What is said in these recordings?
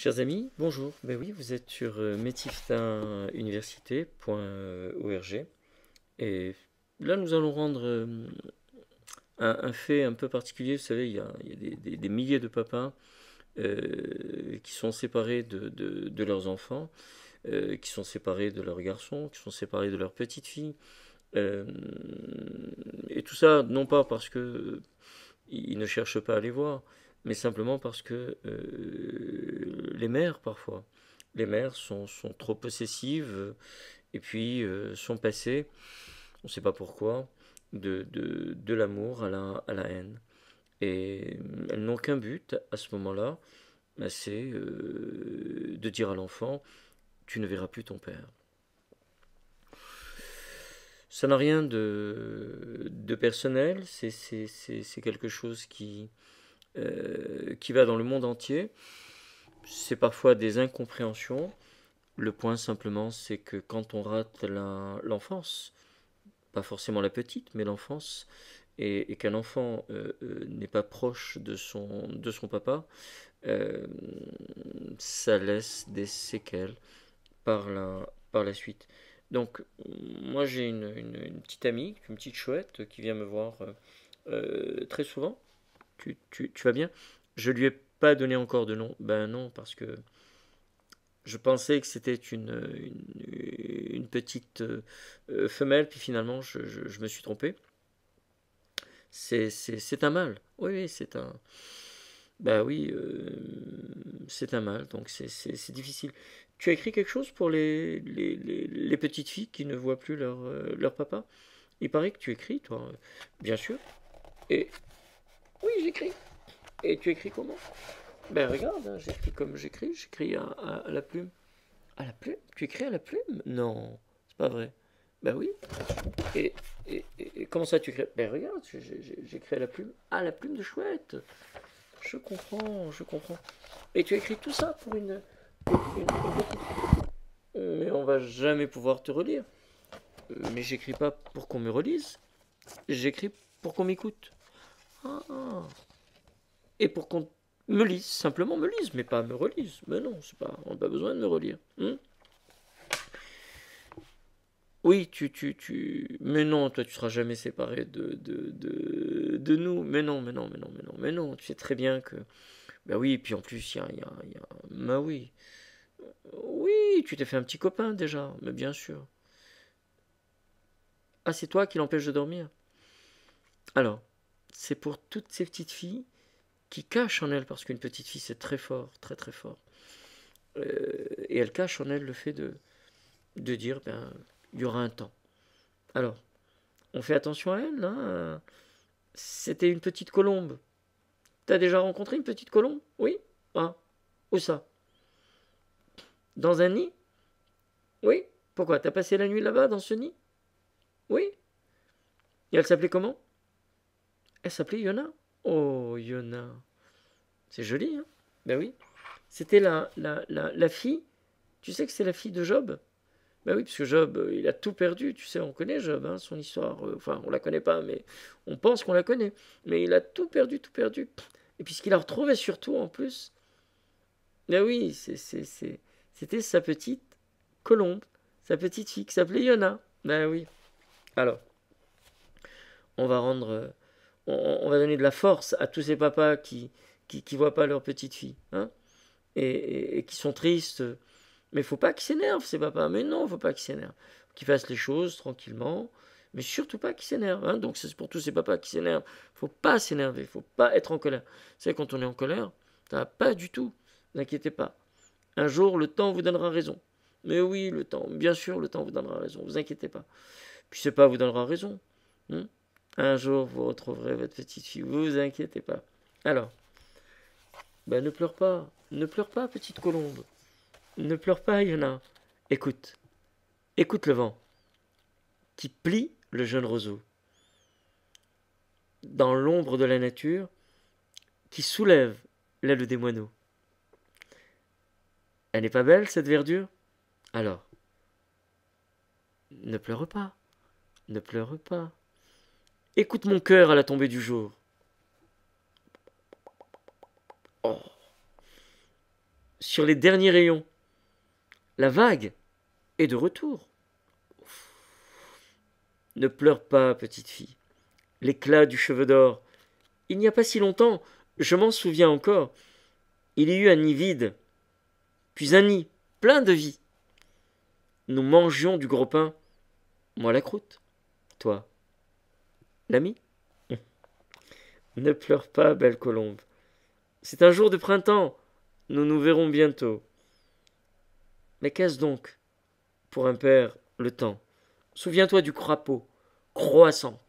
Chers amis, bonjour. Ben oui, vous êtes sur euh, métiftauniversité.org et là nous allons rendre euh, un, fait un peu particulier. Vous savez, il y a, des, milliers de papas euh, qui sont séparés de, leurs enfants, qui sont séparés de leurs garçons, qui sont séparés de leurs petites filles. et tout ça, non pas parce que ils ne cherchent pas à les voir, mais simplement parce que euh, les mères, parfois, les mères sont, sont trop possessives et puis euh, sont passées, on ne sait pas pourquoi, de, de, de l'amour à la, à la haine. Et euh, elles n'ont qu'un but à ce moment-là, bah, c'est de dire à l'enfant, tu ne verras plus ton père. Ça n'a rien de, de personnel, c'est quelque chose qui, euh, qui va dans le monde entier. C'est parfois des incompréhensions. Le point simplement, c'est que quand on rate l'enfance, pas forcément la petite, mais l'enfance, et, qu'un enfant euh, euh, n'est pas proche de son, de son papa, ça laisse des séquelles par la, par la suite. Donc, moi j'ai une, une, petite amie, une petite chouette qui vient me voir très souvent tu, tu, vas bien Je lui ai pas donné encore de nom. Ben non, parce que je pensais que c'était une, une, petite euh, femelle, puis finalement, je, me suis trompé. C'est un mâle. Oui, c'est un. ben oui, euh, c'est un mâle, donc c'est difficile. Tu as écrit quelque chose pour les, les, petites filles qui ne voient plus leur, euh, leur papa Il paraît que tu écris, toi. Bien sûr. Et oui, j'écris. Et tu écris comment Ben regarde, j'écris comme j'écris, j'écris à, la plume. À la plume Tu écris à la plume Non, c'est pas vrai. Ben oui. Et, comment ça tu écris Ben regarde, j'écris à la plume. À la plume de chouette. Je comprends, je comprends. Et tu écris tout ça pour une, une... Mais on va jamais pouvoir te relire. Mais j'écris pas pour qu'on me relise. J'écris pour qu'on m'écoute. Ah, ah. Et pour qu'on me lise, simplement me lise, mais pas me relise. Mais non, c'est pas, on n'a pas besoin de me relire. Hein. oui, tu, tu, tu. Mais non, toi, tu seras jamais séparé de, de, nous. Mais non, mais non, mais non, mais non, mais non. Tu sais très bien que. Ben oui, puis en plus, il y a, y, y a. Ben oui. Oui, tu t'es fait un petit copain déjà, mais bien sûr. Ah, c'est toi qui l'empêche de dormir. Alors, c'est pour toutes ces petites filles qui cachent en elles, parce qu'une petite fille c'est très fort, très très fort, euh, et elle cache en elle le fait de, de dire, ben, il y aura un temps. Alors, on fait attention à elle, hein. c'était une petite colombe. T'as déjà rencontré une petite colombe Oui Ah, où ça Dans un nid Oui Pourquoi T'as passé la nuit là-bas, dans ce nid Oui Et elle s'appelait comment elle s'appelait Yona. Oh, Yona. C'est joli, hein Ben oui. C'était la, la, fille. Tu sais que c'est la fille de Job Ben oui, parce que Job, euh, il a tout perdu. Tu sais, on connaît Job, hein, son histoire. Euh, enfin, on la connaît pas, mais on pense qu'on la connaît. Mais il a tout perdu, tout perdu. Et puis qu'il a retrouvé surtout, en plus, ben oui, c'était sa petite colombe, sa petite fille qui s'appelait Yona. Ben oui. Alors, on va rendre euh, on, va donner de la force à tous ces papas qui qui, voient pas leur petite fille, hein, et, qui sont tristes. Mais faut pas qu'ils s'énervent ces papas. Mais non, faut pas qu'ils s'énervent. Qu'ils fassent les choses tranquillement, mais surtout pas qu'ils s'énervent. Hein. Donc c'est pour tous ces papas qui s'énervent. Faut pas s'énerver. Faut pas être en colère. C'est quand on est en colère, ça pas du tout. N'inquiétez pas. Un jour, le temps vous donnera raison. Mais oui, le temps, bien sûr, le temps vous donnera raison, vous inquiétez pas. Puis c'est pas vous donnera raison. Hein. Un jour, vous retrouverez votre petite fille, vous inquiétez pas. Alors, ben ne pleure pas, ne pleure pas, petite colombe. Ne pleure pas, Yana. Écoute, écoute le vent qui plie le jeune roseau dans l'ombre de la nature qui soulève l'aile des moineaux. Elle n'est pas belle, cette verdure Alors, ne pleure pas, ne pleure pas, Écoute mon cœur à la tombée du jour. Oh. Sur les derniers rayons, la vague est de retour. Ne pleure pas, petite fille. L'éclat du cheveu d'or. Il n'y a pas si longtemps, je m'en souviens encore, il y eut un nid vide, puis un nid plein de vie. Nous mangions du gros pain, moi la croûte, toi L'ami mmh. Ne pleure pas, belle colombe. C'est un jour de printemps. Nous nous verrons bientôt. Mais qu'est-ce donc pour un père le temps Souviens-toi du crapaud. Croissant.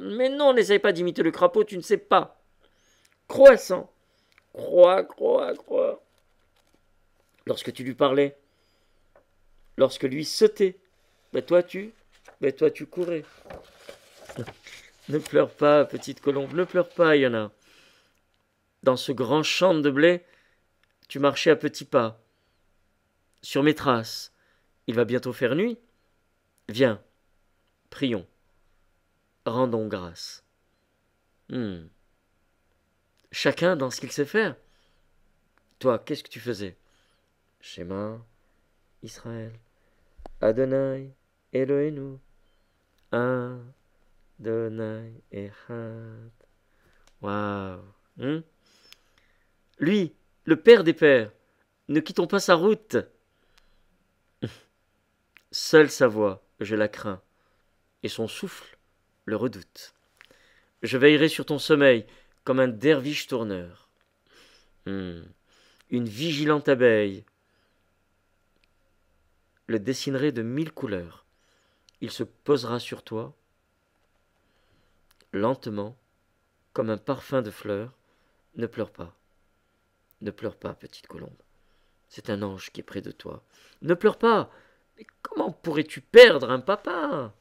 Mais non, n'essaye pas d'imiter le crapaud, tu ne sais pas. Croissant. Croix, croix, croix. Lorsque tu lui parlais, lorsque lui sautait, ben toi tu, ben toi tu courais. Mmh. Ne pleure pas, petite colombe, ne pleure pas, Yana. Dans ce grand champ de blé, tu marchais à petits pas. Sur mes traces. Il va bientôt faire nuit. Viens, prions. Rendons grâce. Hmm. Chacun dans ce qu'il sait faire. Toi, qu'est-ce que tu faisais Shema, Israël, Adonai, Elohénou, un, Waouh hein? Lui, le Père des Pères, ne quittons pas sa route. Seule sa voix, je la crains, et son souffle le redoute. Je veillerai sur ton sommeil comme un derviche tourneur. Hmm. Une vigilante abeille le dessinerai de mille couleurs. Il se posera sur toi lentement, comme un parfum de fleurs, ne pleure pas. Ne pleure pas, petite colombe. C'est un ange qui est près de toi. Ne pleure pas. Mais comment pourrais-tu perdre un papa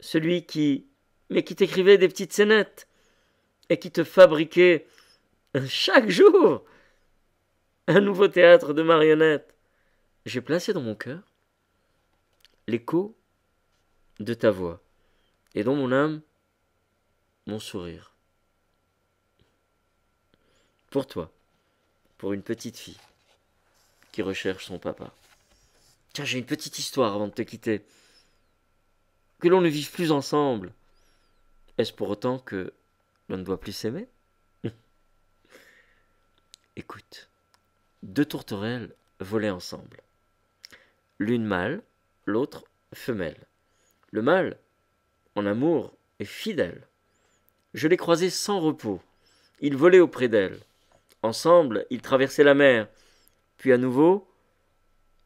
Celui qui... mais qui t'écrivait des petites scénettes et qui te fabriquait chaque jour un nouveau théâtre de marionnettes. J'ai placé dans mon cœur l'écho de ta voix et dans mon âme mon sourire. Pour toi, pour une petite fille qui recherche son papa. Tiens, j'ai une petite histoire avant de te quitter. Que l'on ne vive plus ensemble. Est-ce pour autant que l'on ne doit plus s'aimer Écoute, deux tourterelles volaient ensemble. L'une mâle, l'autre femelle. Le mâle, en amour, est fidèle. Je les croisais sans repos. Ils volaient auprès d'elle. Ensemble, ils traversaient la mer, puis à nouveau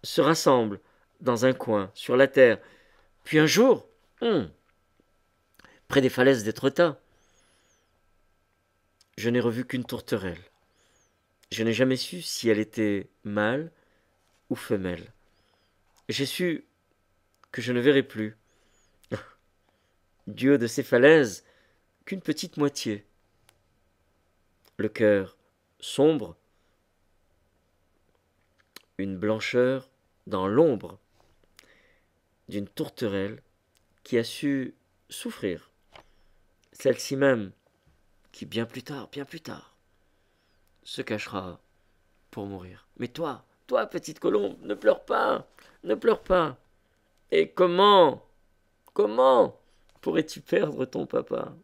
se rassemblent dans un coin, sur la terre, puis un jour, hmm, près des falaises d'Étretat. Je n'ai revu qu'une tourterelle. Je n'ai jamais su si elle était mâle ou femelle. J'ai su que je ne verrais plus. Dieu de ces falaises, qu'une petite moitié. Le cœur sombre, une blancheur dans l'ombre d'une tourterelle qui a su souffrir, celle-ci même qui bien plus tard, bien plus tard, se cachera pour mourir. Mais toi, toi, petite colombe, ne pleure pas, ne pleure pas. Et comment, comment pourrais-tu perdre ton papa